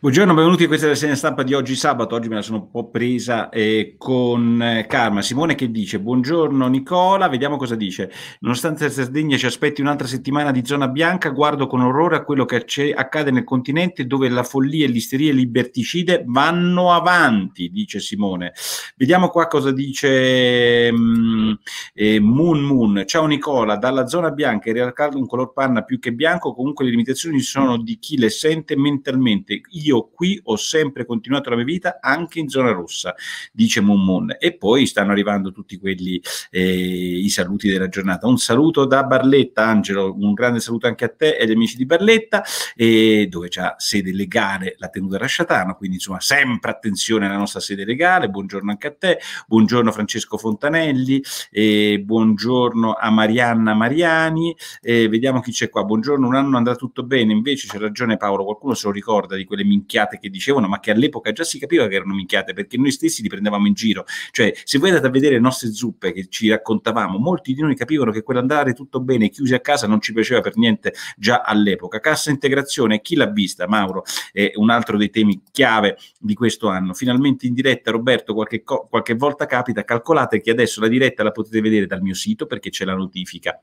Buongiorno, benvenuti a questa rassegna stampa di oggi sabato. Oggi me la sono un po' presa eh, con eh, Karma. Simone che dice: Buongiorno Nicola, vediamo cosa dice. Nonostante Sardegna ci aspetti un'altra settimana di zona bianca, guardo con orrore a quello che accade nel continente dove la follia, l'isteria e liberticide vanno avanti, dice Simone. Vediamo qua cosa dice mh, mm, eh, Moon Moon. Ciao Nicola, dalla zona bianca in realtà un color panna più che bianco, comunque le limitazioni sono di chi le sente mentalmente io qui ho sempre continuato la mia vita anche in zona rossa, dice Mummun. E poi stanno arrivando tutti quelli, eh, i saluti della giornata. Un saluto da Barletta, Angelo, un grande saluto anche a te e agli amici di Barletta, eh, dove c'ha sede legale la tenuta Rasciatano, quindi insomma sempre attenzione alla nostra sede legale, buongiorno anche a te, buongiorno Francesco Fontanelli, eh, buongiorno a Marianna Mariani, vediamo chi c'è qua, buongiorno, un anno andrà tutto bene, invece c'è ragione Paolo, qualcuno se lo ricorda di quelle minchie minchiate che dicevano, ma che all'epoca già si capiva che erano minchiate, perché noi stessi li prendevamo in giro. Cioè, se voi andate a vedere le nostre zuppe che ci raccontavamo, molti di noi capivano che quell'andare tutto bene, chiusi a casa, non ci piaceva per niente già all'epoca. Cassa integrazione, chi l'ha vista? Mauro è un altro dei temi chiave di questo anno. Finalmente in diretta, Roberto, qualche, qualche volta capita, calcolate che adesso la diretta la potete vedere dal mio sito perché c'è la notifica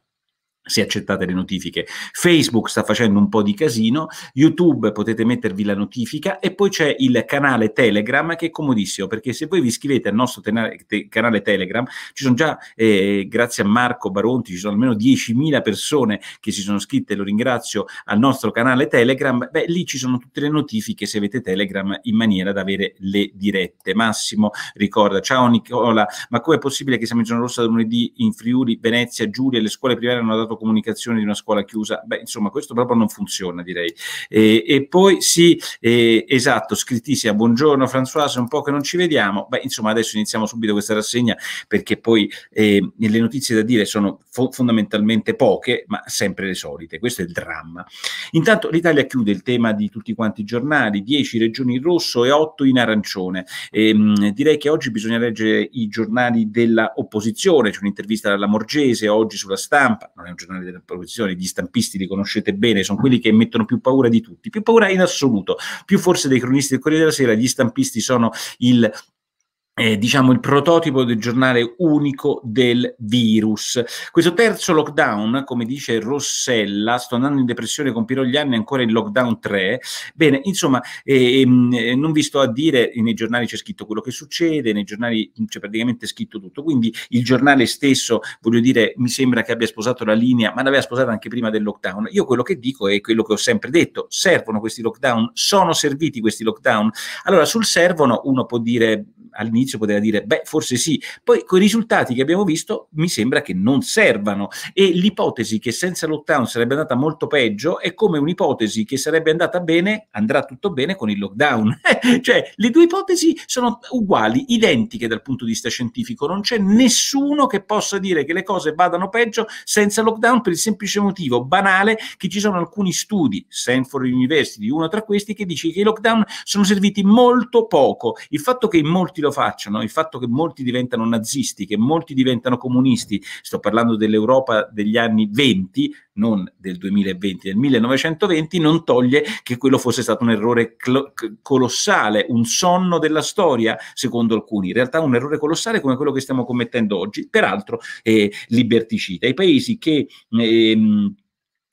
se accettate le notifiche. Facebook sta facendo un po' di casino, YouTube potete mettervi la notifica e poi c'è il canale Telegram che è comodissimo perché se voi vi iscrivete al nostro tenale, te, canale Telegram, ci sono già, eh, grazie a Marco Baronti, ci sono almeno 10.000 persone che si sono iscritte, lo ringrazio, al nostro canale Telegram, beh lì ci sono tutte le notifiche se avete Telegram in maniera da avere le dirette. Massimo ricorda, ciao Nicola, ma com'è possibile che San Giorno Rossa da lunedì in Friuli, Venezia, Giulia le scuole private hanno dato comunicazione di una scuola chiusa. Beh, insomma, questo proprio non funziona, direi. E, e poi sì, eh, esatto, scrittissima, ah, buongiorno Françoise, un po' che non ci vediamo. Beh, insomma, adesso iniziamo subito questa rassegna perché poi eh, le notizie da dire sono fo fondamentalmente poche, ma sempre le solite. Questo è il dramma. Intanto l'Italia chiude il tema di tutti quanti i giornali, 10 regioni in rosso e 8 in arancione. E, ehm, mh, direi che oggi bisogna leggere i giornali dell'opposizione. c'è un'intervista dalla Morgese oggi sulla stampa, non è un giornali delle professioni, gli stampisti li conoscete bene, sono quelli che mettono più paura di tutti, più paura in assoluto, più forse dei cronisti del Corriere della Sera, gli stampisti sono il eh, diciamo il prototipo del giornale unico del virus. Questo terzo lockdown, come dice Rossella, sto andando in depressione, compirò gli anni ancora in lockdown 3. Bene, insomma, ehm, eh, non vi sto a dire, eh, nei giornali c'è scritto quello che succede, nei giornali c'è cioè, praticamente scritto tutto, quindi il giornale stesso, voglio dire, mi sembra che abbia sposato la linea, ma l'aveva sposata anche prima del lockdown. Io quello che dico è quello che ho sempre detto, servono questi lockdown, sono serviti questi lockdown. Allora, sul servono uno può dire all'inizio poteva dire, beh, forse sì, poi con i risultati che abbiamo visto mi sembra che non servano e l'ipotesi che senza lockdown sarebbe andata molto peggio è come un'ipotesi che sarebbe andata bene, andrà tutto bene con il lockdown. cioè, le due ipotesi sono uguali, identiche dal punto di vista scientifico, non c'è nessuno che possa dire che le cose vadano peggio senza lockdown per il semplice motivo banale che ci sono alcuni studi, Stanford University, uno tra questi, che dice che i lockdown sono serviti molto poco. Il fatto che in molti lo facciano, il fatto che molti diventano nazisti, che molti diventano comunisti, sto parlando dell'Europa degli anni 20, non del 2020, del 1920, non toglie che quello fosse stato un errore colossale, un sonno della storia, secondo alcuni. In realtà un errore colossale come quello che stiamo commettendo oggi, peraltro eh, liberticida. I paesi che... Eh,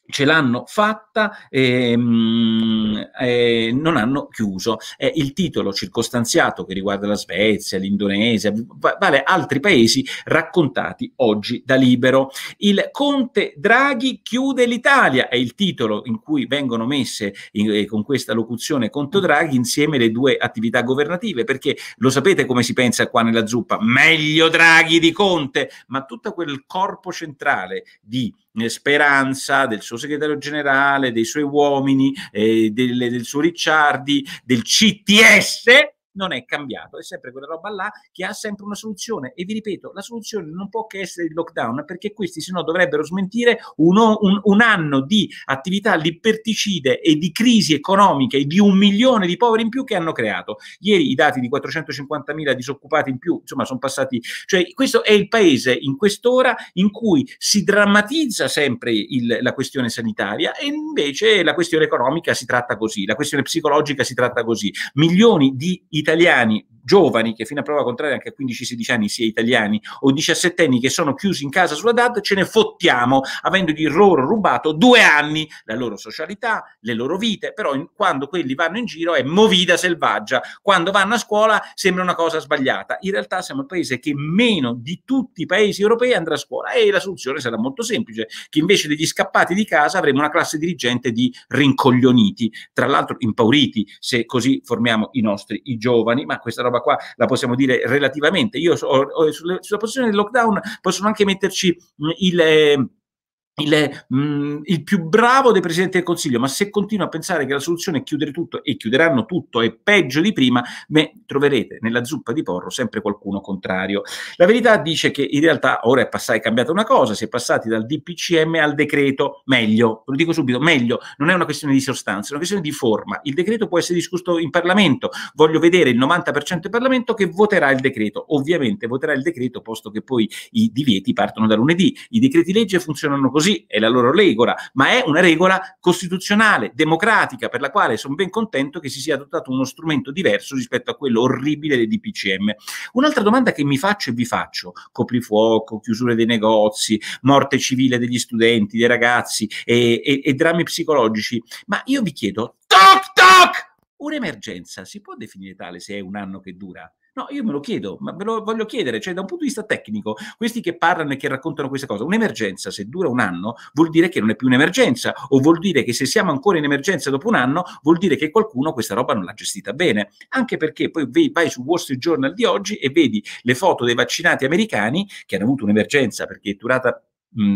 ce l'hanno fatta e, ehm, mh, e non hanno chiuso. Eh, il titolo circostanziato che riguarda la Svezia, l'Indonesia, vale altri paesi raccontati oggi da Libero. Il Conte Draghi chiude l'Italia è il titolo in cui vengono messe in, eh, con questa locuzione Conte Draghi insieme le due attività governative, perché lo sapete come si pensa qua nella zuppa, meglio Draghi di Conte, ma tutto quel corpo centrale di eh, Speranza, del suo segretario generale, dei suoi uomini, eh, del, del suo Ricciardi, del CTS, non è cambiato, è sempre quella roba là che ha sempre una soluzione e vi ripeto, la soluzione non può che essere il lockdown perché questi se no dovrebbero smentire uno, un, un, anno di attività liberticide e di crisi economiche di un milione di poveri in più che hanno creato. Ieri i dati di 450.000 disoccupati in più, insomma, sono passati, cioè questo è il paese in quest'ora in cui si drammatizza sempre il, la questione sanitaria e invece la questione economica si tratta così, la questione psicologica si tratta così. Milioni di italiani giovani che fino a prova contraria anche a 15-16 anni sia italiani o 17 anni che sono chiusi in casa sulla DAD ce ne fottiamo avendo di loro rubato due anni la loro socialità, le loro vite però in, quando quelli vanno in giro è movida selvaggia, quando vanno a scuola sembra una cosa sbagliata, in realtà siamo il paese che meno di tutti i paesi europei andrà a scuola e la soluzione sarà molto semplice, che invece degli scappati di casa avremo una classe dirigente di rincoglioniti, tra l'altro impauriti se così formiamo i nostri i giovani, ma questa roba roba qua la possiamo dire relativamente. Io ho, ho, sulla posizione del lockdown possono anche metterci mm, il ehm, il, mh, mm, il, più bravo dei presidenti del Consiglio, ma se continua a pensare che la soluzione è chiudere tutto e chiuderanno tutto e peggio di prima, beh, troverete nella zuppa di porro sempre qualcuno contrario. La verità dice che in realtà ora è, passata, è cambiata una cosa, si è passati dal DPCM al decreto, meglio, lo dico subito, meglio, non è una questione di sostanza, è una questione di forma. Il decreto può essere discusso in Parlamento, voglio vedere il 90% del Parlamento che voterà il decreto, ovviamente voterà il decreto posto che poi i divieti partono da lunedì, i decreti legge funzionano così così è la loro regola, ma è una regola costituzionale, democratica, per la quale sono ben contento che si sia adottato uno strumento diverso rispetto a quello orribile dei DPCM. Un'altra domanda che mi faccio e vi faccio, coprifuoco, chiusure dei negozi, morte civile degli studenti, dei ragazzi e, e, e drammi psicologici, ma io vi chiedo, toc toc! Un'emergenza si può definire tale se è un anno che dura? No, io me lo chiedo, ma ve lo voglio chiedere, cioè da un punto di vista tecnico, questi che parlano e che raccontano questa cosa, un'emergenza se dura un anno vuol dire che non è più un'emergenza o vuol dire che se siamo ancora in emergenza dopo un anno vuol dire che qualcuno questa roba non l'ha gestita bene, anche perché poi vai su Wall Street Journal di oggi e vedi le foto dei vaccinati americani che hanno avuto un'emergenza perché è durata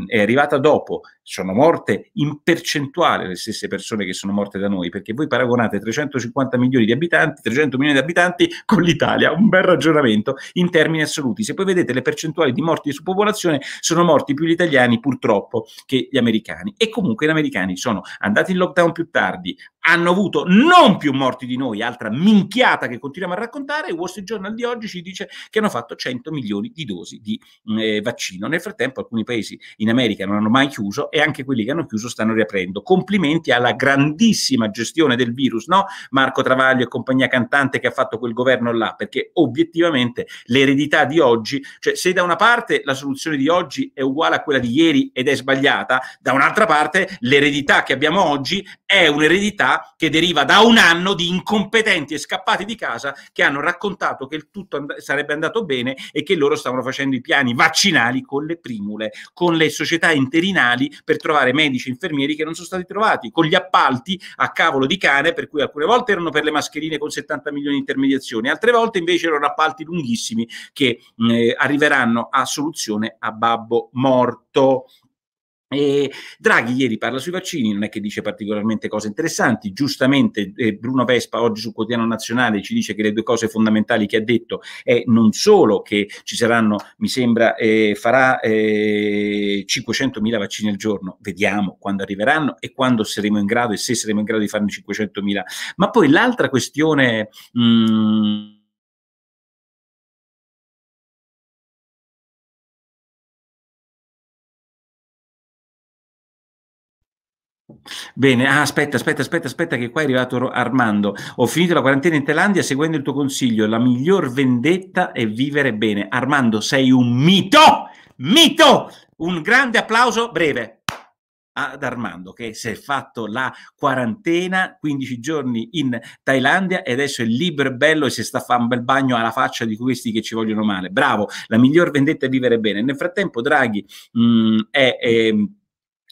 è arrivata dopo sono morte in percentuale le stesse persone che sono morte da noi, perché voi paragonate 350 milioni di abitanti, 300 milioni di abitanti con l'Italia, un bel ragionamento in termini assoluti. Se poi vedete le percentuali di morti su popolazione, sono morti più gli italiani purtroppo che gli americani. E comunque gli americani sono andati in lockdown più tardi, hanno avuto non più morti di noi, altra minchiata che continuiamo a raccontare, il Wall Street Journal di oggi ci dice che hanno fatto 100 milioni di dosi di eh, vaccino. Nel frattempo alcuni paesi in America non hanno mai chiuso e anche quelli che hanno chiuso stanno riaprendo. Complimenti alla grandissima gestione del virus, no? Marco Travaglio e compagnia cantante che ha fatto quel governo là, perché obiettivamente l'eredità di oggi, cioè se da una parte la soluzione di oggi è uguale a quella di ieri ed è sbagliata, da un'altra parte l'eredità che abbiamo oggi è un'eredità che deriva da un anno di incompetenti e scappati di casa che hanno raccontato che il tutto and sarebbe andato bene e che loro stavano facendo i piani vaccinali con le primule, con le società interinali per trovare medici e infermieri che non sono stati trovati, con gli appalti a cavolo di cane, per cui alcune volte erano per le mascherine con 70 milioni di intermediazioni, altre volte invece erano appalti lunghissimi che eh, arriveranno a soluzione a babbo morto. E Draghi ieri parla sui vaccini, non è che dice particolarmente cose interessanti, giustamente eh, Bruno Vespa oggi sul quotidiano nazionale ci dice che le due cose fondamentali che ha detto è non solo che ci saranno, mi sembra, eh, farà eh, 500.000 vaccini al giorno, vediamo quando arriveranno e quando saremo in grado e se saremo in grado di farne 500.000, ma poi l'altra questione... Mh, mm, Bene, ah, aspetta, aspetta, aspetta, aspetta, che qua è arrivato Armando. Ho finito la quarantena in Thailandia seguendo il tuo consiglio. La miglior vendetta è vivere bene. Armando, sei un mito! Mito! Un grande applauso breve ad Armando che si è fatto la quarantena, 15 giorni in Thailandia e adesso è libero e bello e si sta a fare un bel bagno alla faccia di questi che ci vogliono male. Bravo, la miglior vendetta è vivere bene. Nel frattempo Draghi mh, mm, è, è ehm,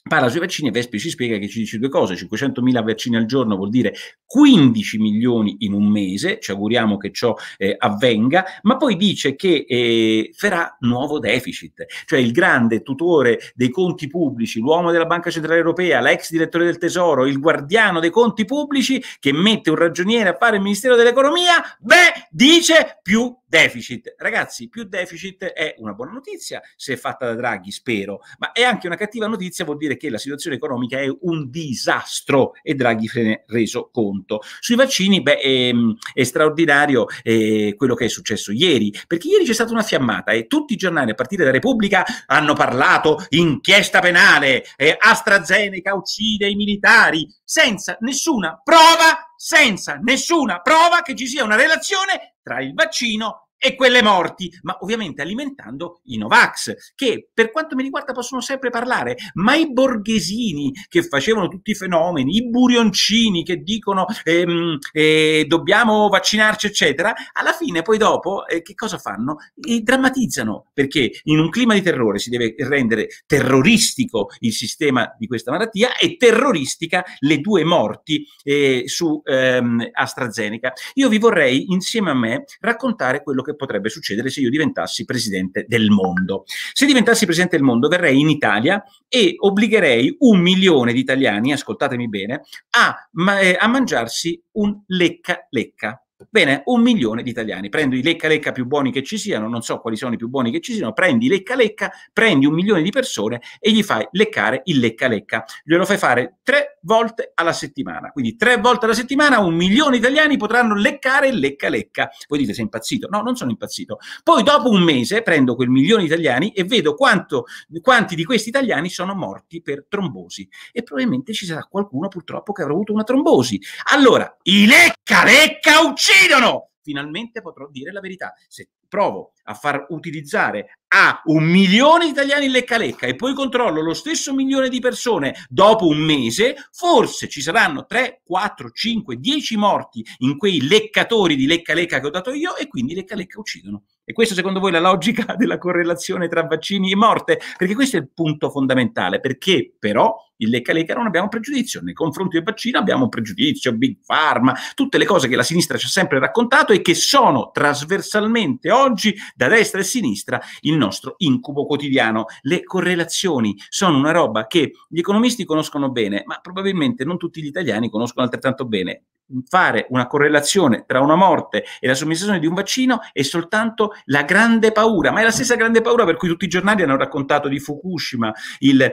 parla sui vaccini e Vespi ci spiega che ci dice due cose, 500.000 vaccini al giorno vuol dire 15 milioni in un mese, ci auguriamo che ciò eh, avvenga, ma poi dice che eh, farà nuovo deficit, cioè il grande tutore dei conti pubblici, l'uomo della Banca Centrale Europea, l'ex direttore del Tesoro, il guardiano dei conti pubblici che mette un ragioniere a fare il Ministero dell'Economia, beh, dice più Deficit, ragazzi, più deficit è una buona notizia se è fatta da Draghi, spero, ma è anche una cattiva notizia, vuol dire che la situazione economica è un disastro e Draghi se ne è reso conto. Sui vaccini, beh, è, ehm, è straordinario eh, quello che è successo ieri, perché ieri c'è stata una fiammata e tutti i giornali, a partire da Repubblica, hanno parlato inchiesta penale, e eh, AstraZeneca uccide i militari, senza nessuna prova, senza nessuna prova che ci sia una relazione tra il vaccino e quelle morti, ma ovviamente alimentando i Novax, che per quanto mi riguarda possono sempre parlare, ma i borghesini che facevano tutti i fenomeni, i burioncini che dicono ehm, eh, dobbiamo vaccinarci, eccetera, alla fine poi dopo eh, che cosa fanno? E drammatizzano, perché in un clima di terrore si deve rendere terroristico il sistema di questa malattia e terroristica le due morti eh, su ehm, AstraZeneca. Io vi vorrei insieme a me raccontare quello che potrebbe succedere se io diventassi presidente del mondo. Se diventassi presidente del mondo verrei in Italia e obbligherei un milione di italiani, ascoltatemi bene, a, ma, eh, a mangiarsi un lecca lecca. Bene, un milione di italiani. Prendo i lecca lecca più buoni che ci siano, non so quali sono i più buoni che ci siano, prendi lecca lecca, prendi un milione di persone e gli fai leccare il lecca lecca. Glielo fai fare tre volte alla settimana. Quindi tre volte alla settimana un milione di italiani potranno leccare il lecca lecca. Voi dite sei impazzito? No, non sono impazzito. Poi dopo un mese prendo quel milione di italiani e vedo quanto, quanti di questi italiani sono morti per trombosi. E probabilmente ci sarà qualcuno purtroppo che avrà avuto una trombosi. Allora, i lecca lecca uccidono! uccidono, finalmente potrò dire la verità. Se provo a far utilizzare a un milione di italiani lecca lecca e poi controllo lo stesso milione di persone dopo un mese, forse ci saranno 3, 4, 5, 10 morti in quei leccatori di lecca lecca che ho dato io e quindi lecca lecca uccidono. E questa secondo voi è la logica della correlazione tra vaccini e morte? Perché questo è il punto fondamentale, perché però il lecca lecca non abbiamo pregiudizio, nei confronti del vaccino abbiamo pregiudizio, big pharma, tutte le cose che la sinistra ci ha sempre raccontato e che sono trasversalmente oggi da destra e sinistra il nostro incubo quotidiano. Le correlazioni sono una roba che gli economisti conoscono bene, ma probabilmente non tutti gli italiani conoscono altrettanto bene fare una correlazione tra una morte e la somministrazione di un vaccino è soltanto la grande paura, ma è la stessa grande paura per cui tutti i giornali hanno raccontato di Fukushima, il,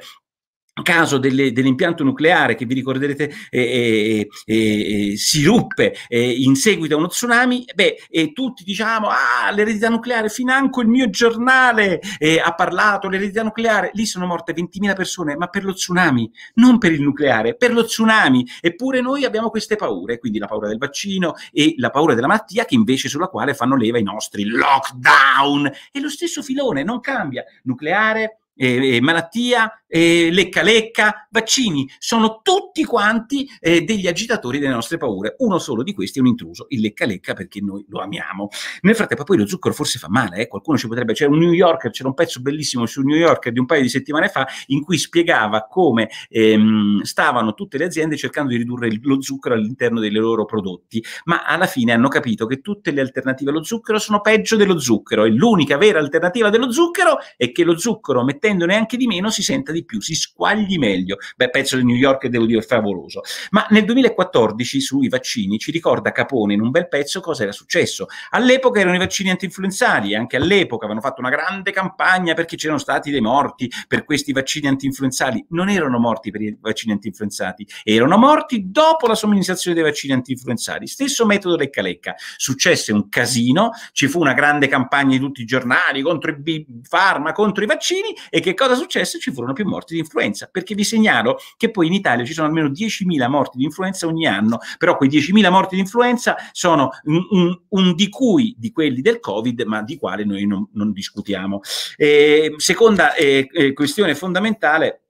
caso delle, dell'impianto nucleare che vi ricorderete eh, eh, eh, eh si ruppe eh, in seguito a uno tsunami, beh, e tutti diciamo, ah, l'eredità nucleare, financo il mio giornale ha parlato, l'eredità nucleare, lì sono morte 20.000 persone, ma per lo tsunami, non per il nucleare, per lo tsunami, eppure noi abbiamo queste paure, quindi la paura del vaccino e la paura della malattia che invece sulla quale fanno leva i nostri lockdown. È lo stesso filone, non cambia. Nucleare, eh, malattia, eh, lecca lecca, vaccini, sono tutti quanti eh, degli agitatori delle nostre paure. Uno solo di questi è un intruso, il lecca lecca perché noi lo amiamo. Nel frattempo poi lo zucchero forse fa male, eh. qualcuno ci potrebbe... C'era un New Yorker, c'era un pezzo bellissimo su New Yorker di un paio di settimane fa in cui spiegava come ehm, stavano tutte le aziende cercando di ridurre lo zucchero all'interno dei loro prodotti, ma alla fine hanno capito che tutte le alternative allo zucchero sono peggio dello zucchero e l'unica vera alternativa dello zucchero è che lo zucchero mette mettendo neanche di meno si senta di più, si squagli meglio. Beh, pezzo di New York devo dire favoloso. Ma nel 2014 sui vaccini ci ricorda Capone in un bel pezzo cosa era successo. All'epoca erano i vaccini anti-influenzali, anche all'epoca avevano fatto una grande campagna perché c'erano stati dei morti per questi vaccini anti-influenzali. Non erano morti per i vaccini anti antinfluenzati, erano morti dopo la somministrazione dei vaccini anti-influenzali. Stesso metodo lecca lecca. Successe un casino, ci fu una grande campagna di tutti i giornali contro i farma, contro i vaccini e che cosa successe? Ci furono più morti di influenza, perché vi segnalo che poi in Italia ci sono almeno 10.000 morti di influenza ogni anno, però quei 10.000 morti di influenza sono un, un, un di cui di quelli del Covid, ma di quale noi non, non discutiamo. Ehm, eh, seconda eh, questione fondamentale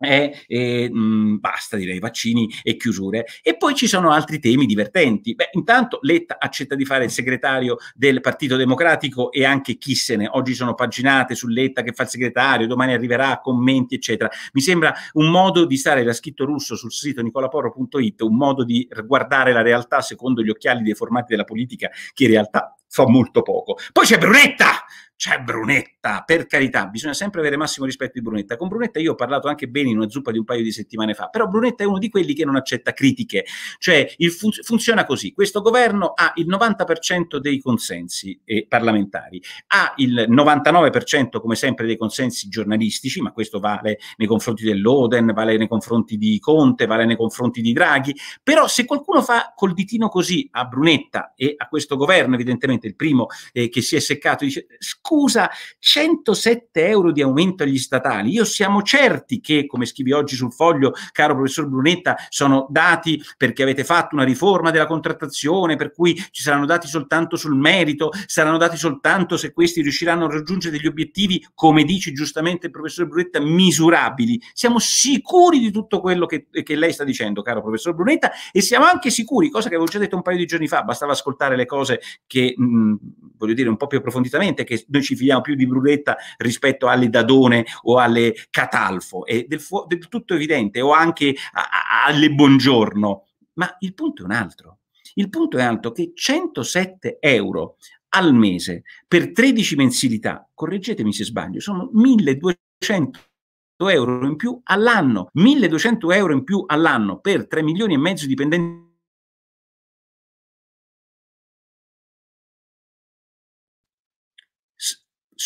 eh, e, e mm, mh, basta direi vaccini e chiusure e poi ci sono altri temi divertenti Beh, intanto Letta accetta di fare il segretario del Partito Democratico e anche Chissene oggi sono paginate su Letta che fa il segretario domani arriverà commenti eccetera mi sembra un modo di stare l'ha scritto Russo sul sito nicolaporro.it un modo di guardare la realtà secondo gli occhiali dei formati della politica che in realtà fa molto poco poi c'è Brunetta c'è Brunetta, per carità, bisogna sempre avere massimo rispetto di Brunetta. Con Brunetta io ho parlato anche bene in una zuppa di un paio di settimane fa, però Brunetta è uno di quelli che non accetta critiche, cioè fun- funziona così, questo governo ha il 90% dei consensi eh, parlamentari, ha il 99% come sempre dei consensi giornalistici, ma questo vale nei confronti dell'Oden, vale nei confronti di Conte, vale nei confronti di Draghi, però se qualcuno fa col ditino così a Brunetta e a questo governo, evidentemente il primo eh, che si è seccato, dice scusa, 107 euro di aumento agli statali. Io siamo certi che, come scrivi oggi sul foglio, caro professor Brunetta, sono dati perché avete fatto una riforma della contrattazione, per cui ci saranno dati soltanto sul merito, saranno dati soltanto se questi riusciranno a raggiungere degli obiettivi, come dice giustamente il professor Brunetta, misurabili. Siamo sicuri di tutto quello che, che lei sta dicendo, caro professor Brunetta, e siamo anche sicuri, cosa che avevo già detto un paio di giorni fa, bastava ascoltare le cose che, mh, mm, voglio dire, un po' più approfonditamente, che noi noi ci fidiamo più di Brunetta rispetto alle Dadone o alle Catalfo, è del, fu- del tutto evidente, o anche a- a- alle Buongiorno. Ma il punto è un altro. Il punto è alto che 107 euro al mese per 13 mensilità, correggetemi se sbaglio, sono 1200 euro in più all'anno, 1200 euro in più all'anno per 3 milioni e mezzo di dipendenti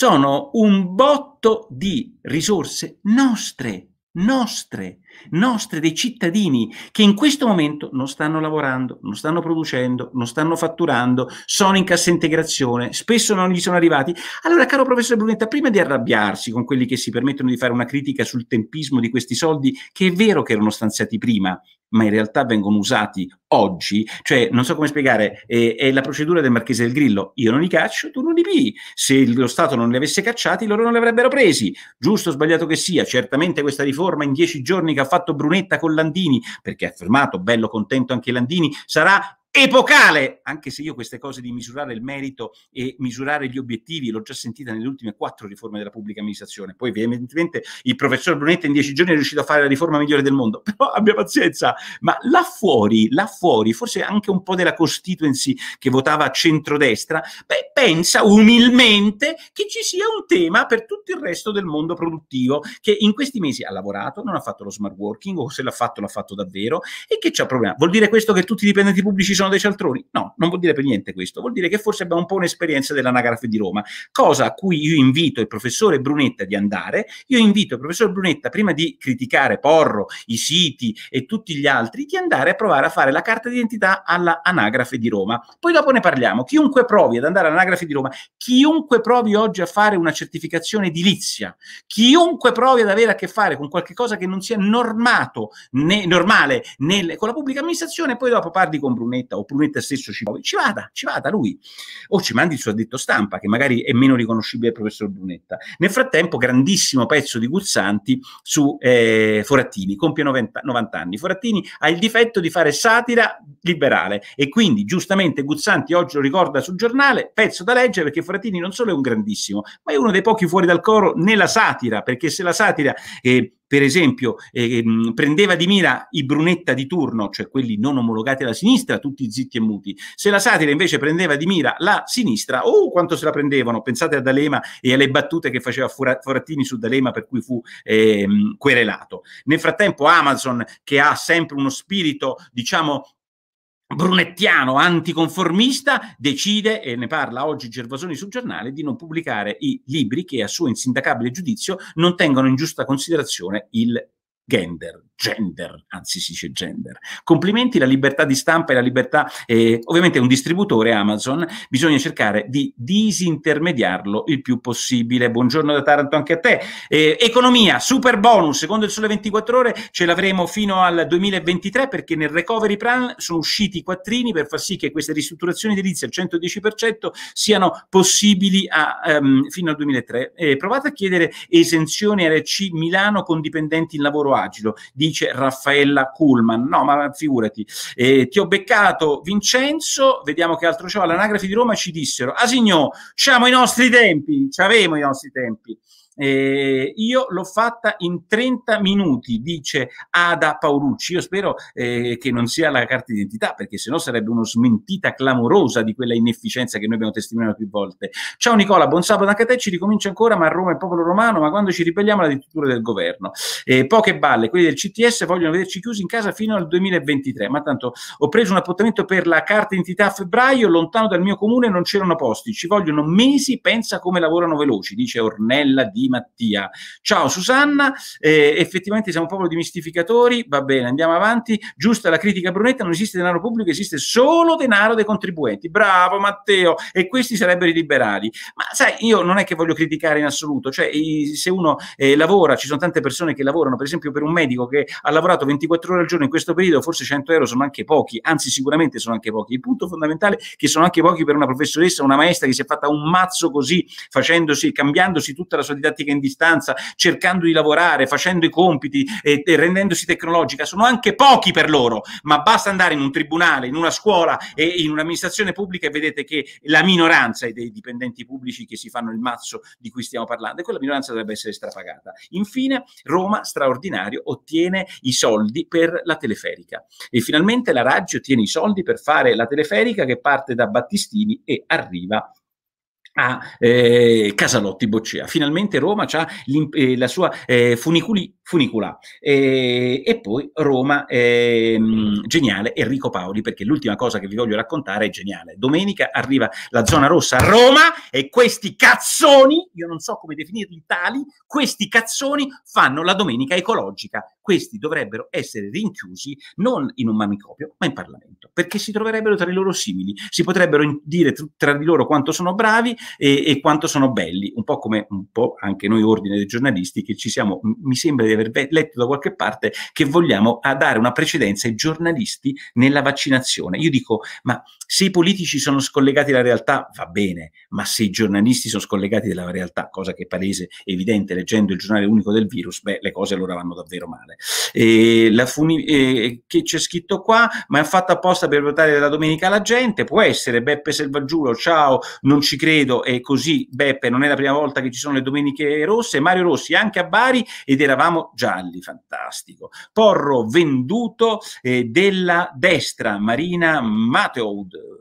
sono un botto di risorse nostre, nostre, nostre dei cittadini che in questo momento non stanno lavorando, non stanno producendo, non stanno fatturando, sono in cassa integrazione, spesso non gli sono arrivati. Allora, caro professore Brunetta, prima di arrabbiarsi con quelli che si permettono di fare una critica sul tempismo di questi soldi, che è vero che erano stanziati prima, ma in realtà vengono usati oggi, cioè non so come spiegare, è, è la procedura del Marchese del Grillo, io non li caccio, tu non li pii, se lo Stato non li avesse cacciati loro non li avrebbero presi, giusto o sbagliato che sia, certamente questa riforma in dieci giorni che ha fatto Brunetta con Landini, perché ha fermato, bello contento anche Landini, sarà epocale, anche se io queste cose di misurare il merito e misurare gli obiettivi l'ho già sentita nelle ultime quattro riforme della pubblica amministrazione. Poi evidentemente il professor Brunetti in dieci giorni è riuscito a fare la riforma migliore del mondo, però abbia pazienza. Ma là fuori, là fuori, forse anche un po' della constituency che votava a centrodestra, beh, pensa umilmente che ci sia un tema per tutto il resto del mondo produttivo che in questi mesi ha lavorato, non ha fatto lo smart working o se l'ha fatto l'ha fatto davvero e che c'è un problema. Vuol dire questo che tutti i dipendenti pubblici sono sono dei cialtroni? No, non vuol dire per niente questo, vuol dire che forse abbiamo un po' un'esperienza dell'anagrafe di Roma, cosa a cui io invito il professore Brunetta di andare, io invito il professor Brunetta prima di criticare Porro, i siti e tutti gli altri, di andare a provare a fare la carta d'identità all'anagrafe di Roma. Poi dopo ne parliamo, chiunque provi ad andare all'anagrafe di Roma, chiunque provi oggi a fare una certificazione edilizia, chiunque provi ad avere a che fare con qualche cosa che non sia normato, né, normale né, con la pubblica amministrazione, poi dopo parli con Brunetta scelta, oppure te stesso ci provi, ci vada, ci vada lui, o ci mandi il suo addetto stampa, che magari è meno riconoscibile del professor Brunetta. Nel frattempo, grandissimo pezzo di Guzzanti su eh, Forattini, compie 90, 90 anni. Forattini ha il difetto di fare satira liberale e quindi, giustamente, Guzzanti oggi lo ricorda sul giornale, pezzo da leggere perché Forattini non solo è un grandissimo, ma è uno dei pochi fuori dal coro nella satira, perché se la satira... Eh, per esempio eh, ehm, prendeva di mira i Brunetta di turno, cioè quelli non omologati alla sinistra, tutti zitti e muti. Se la satira invece prendeva di mira la sinistra, oh quanto se la prendevano, pensate a D'Alema e alle battute che faceva Forattini su D'Alema per cui fu eh, querelato. Nel frattempo Amazon, che ha sempre uno spirito, diciamo, brunettiano anticonformista decide, e ne parla oggi Gervasoni sul giornale, di non pubblicare i libri che a suo insindacabile giudizio non tengono in giusta considerazione il gender gender, anzi si dice gender. Complimenti, la libertà di stampa e la libertà, eh, ovviamente un distributore Amazon, bisogna cercare di disintermediarlo il più possibile. Buongiorno da Taranto anche a te. Eh, economia, super bonus, secondo il Sole 24 ore ce l'avremo fino al 2023 perché nel recovery plan sono usciti i quattrini per far sì che queste ristrutturazioni edilizie al 110% siano possibili a, um, fino al 2003. Eh, provate a chiedere esenzioni RC Milano con dipendenti in lavoro agile dice Raffaella Kuhlman. No, ma figurati. Eh, ti ho beccato Vincenzo, vediamo che altro c'è. All'anagrafe di Roma ci dissero, ah signor, siamo i nostri tempi, ci avevamo i nostri tempi. Eh, io l'ho fatta in 30 minuti, dice Ada Paolucci. Io spero eh, che non sia la carta d'identità, perché sennò sarebbe una smentita clamorosa di quella inefficienza che noi abbiamo testimoniato più volte. Ciao Nicola, buon sabato anche a te. Ci ricomincia ancora, ma a Roma è il popolo romano, ma quando ci ribelliamo la dittatura del governo. Eh, poche balle, quelli del CTS vogliono vederci chiusi in casa fino al 2023. Ma tanto ho preso un appuntamento per la carta d'identità a febbraio, lontano dal mio comune non c'erano posti. Ci vogliono mesi, pensa come lavorano veloci, dice Ornella di di Mattia. Ciao Susanna, eh, effettivamente siamo un popolo di mistificatori, va bene, andiamo avanti. Giusta la critica Brunetta, non esiste denaro pubblico, esiste solo denaro dei contribuenti. Bravo Matteo, e questi sarebbero i liberali. Ma sai, io non è che voglio criticare in assoluto, cioè se uno eh, lavora, ci sono tante persone che lavorano, per esempio per un medico che ha lavorato 24 ore al giorno in questo periodo, forse 100 euro sono anche pochi, anzi sicuramente sono anche pochi. Il punto fondamentale è che sono anche pochi per una professoressa, una maestra che si è fatta un mazzo così, facendosi, cambiandosi tutta la sua didattica didattica in distanza, cercando di lavorare, facendo i compiti e, e rendendosi tecnologica, sono anche pochi per loro, ma basta andare in un tribunale, in una scuola e in un'amministrazione pubblica e vedete che la minoranza dei dipendenti pubblici che si fanno il mazzo di cui stiamo parlando e quella minoranza dovrebbe essere strapagata. Infine, Roma straordinario ottiene i soldi per la teleferica e finalmente la Raggi ottiene i soldi per fare la teleferica che parte da Battistini e arriva a eh, Casalotti Boccea. Finalmente Roma ha eh, la sua eh, funiculi, funicula eh, e poi Roma ehm, geniale Enrico Paoli perché l'ultima cosa che vi voglio raccontare è geniale. Domenica arriva la zona rossa a Roma e questi cazzoni, io non so come definirli tali, questi cazzoni fanno la domenica ecologica. Questi dovrebbero essere rinchiusi non in un manicopio, ma in Parlamento perché si troverebbero tra i loro simili, si potrebbero dire tra di loro quanto sono bravi e, e quanto sono belli, un po' come un po' anche noi ordine dei giornalisti che ci siamo, mi sembra di aver letto da qualche parte, che vogliamo dare una precedenza ai giornalisti nella vaccinazione. Io dico, ma se i politici sono scollegati dalla realtà va bene, ma se i giornalisti sono scollegati dalla realtà, cosa che è palese, evidente, leggendo il giornale unico del virus, beh, le cose allora vanno davvero male. E la funi- eh, che c'è scritto qua, ma è fatto apposta per votare la domenica alla gente, può essere Beppe Selvaggiulo, ciao, non ci credo, Guido e così Beppe, non è la prima volta che ci sono le domeniche rosse, Mario Rossi anche a Bari ed eravamo gialli, fantastico. Porro venduto eh, della destra, Marina Mateoud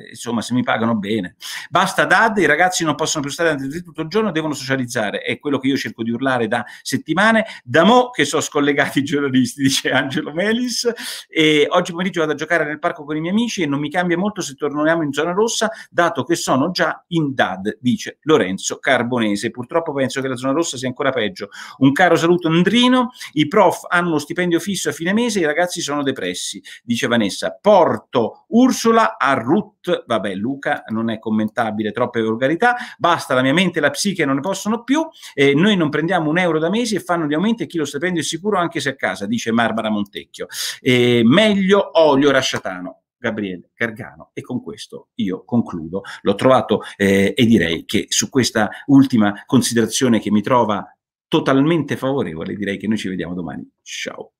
eh, insomma, se mi pagano bene. Basta DAD, i ragazzi non possono più stare tutto il giorno, devono socializzare. È quello che io cerco di urlare da settimane. Da mo' che sono scollegati i giornalisti, dice Angelo Melis. E oggi pomeriggio vado a giocare nel parco con i miei amici e non mi cambia molto se torniamo in zona rossa, dato che sono già in DAD, dice Lorenzo Carbonese. Purtroppo penso che la zona rossa sia ancora peggio. Un caro saluto Andrino, i prof hanno uno stipendio fisso a fine mese, i ragazzi sono depressi, dice Vanessa. Porto Ursula a Rutto vabbè Luca non è commentabile, troppe volgarità, basta la mia mente e la psiche non ne possono più, eh, noi non prendiamo un euro da mesi e fanno gli aumenti e chi lo stipendio è sicuro anche se a casa, dice Barbara Montecchio. Eh, meglio olio rasciatano. Gabriele Gargano e con questo io concludo. L'ho trovato eh, e direi che su questa ultima considerazione che mi trova totalmente favorevole, direi che noi ci vediamo domani. Ciao.